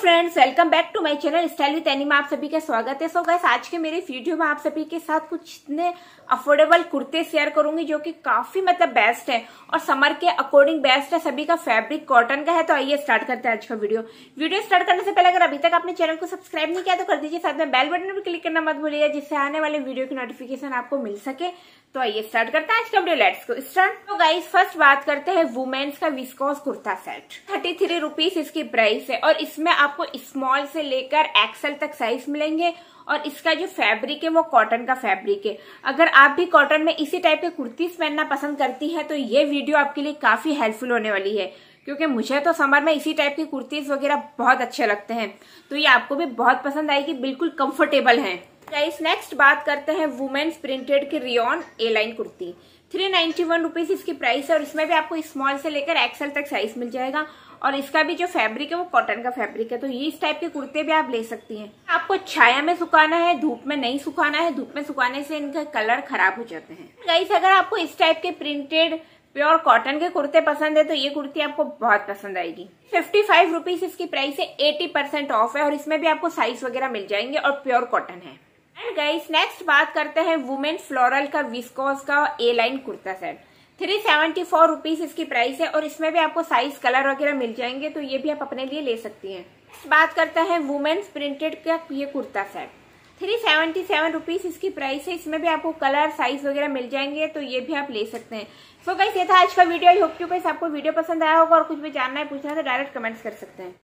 friends welcome back to my channel style with Anima आप सभी का स्वागत है सो so गैस आज के मेरे वीडियो में आप सभी के साथ कुछ इतने अफोर्डेबल कुर्ते शेयर करूंगी जो कि काफी मतलब बेस्ट है और समर के अकॉर्डिंग बेस्ट है सभी का फैब्रिक कॉटन का है तो आइए स्टार्ट करते हैं आज का वीडियो वीडियो स्टार्ट करने से पहले अगर अभी तक आपने चैनल को सब्सक्राइब नहीं किया तो कर दीजिए साथ में बेल बटन भी क्लिक करना मत भूलिएगा जिससे आने वाले वीडियो की नोटिफिकेशन आपको मिल सके तो आइए स्टार्ट करते हैं आज का वीडियो लेट्स को स्टार्ट तो गाइस फर्स्ट बात करते हैं वुमेन्स का viscose kurta set thirty three rupees इसकी प्राइस है और इसमें आप आपको स्मॉल से लेकर एक्सल तक साइज मिलेंगे और इसका जो फैब्रिक है वो कॉटन का फैब्रिक है अगर आप भी कॉटन में इसी टाइप के कुर्तीज पहनना पसंद करती है तो ये वीडियो आपके लिए काफी हेल्पफुल होने वाली है क्योंकि मुझे तो समर में इसी टाइप की कुर्तीज वगैरह बहुत अच्छे लगते हैं तो ये आपको भी बहुत पसंद आएगी बिल्कुल कंफर्टेबल हैं गाइस नेक्स्ट बात करते हैं वुमेन्स प्रिंटेड की rayon A line kurti three ninety one rupees इसकी प्राइस है और इसमें भी आपको स्मॉल से लेकर एक्सएल तक साइज मिल जाएगा और इसका भी जो फैब्रिक है वो कॉटन का फैब्रिक है तो ये इस टाइप के कुर्ते भी आप ले सकती हैं आपको छाया में सुखाना है धूप में नहीं सुखाना है धूप में सुखाने से इनका कलर खराब हो जाते हैं गाइस अगर आपको इस टाइप के प्रिंटेड प्योर कॉटन के कुर्ते पसंद है तो ये कुर्ती आपको बहुत पसंद आएगी फिफ्टी फाइव रुपीज इसकी प्राइस है एटी परसेंट ऑफ है और इसमें भी आपको साइज वगैरह मिल जाएंगे और प्योर कॉटन है एंड गाइस नेक्स्ट बात करते हैं वुमेन फ्लोरल का विस्कोस का A line kurta set three seventy four rupees इसकी प्राइस है और इसमें भी आपको साइज कलर वगैरह मिल जाएंगे तो ये भी आप अपने लिए ले सकती हैं बात करते हैं वुमेन्स प्रिंटेड का ये kurta set three seventy seven rupees इसकी प्राइस है इसमें भी आपको कलर साइज वगैरह मिल जाएंगे तो ये भी आप ले सकते हैं सो so गाइस ये था आज का वीडियो आई होप यू आपको वीडियो पसंद आया होगा और कुछ भी जानना है पूछना है तो डायरेक्ट कमेंट्स कर सकते हैं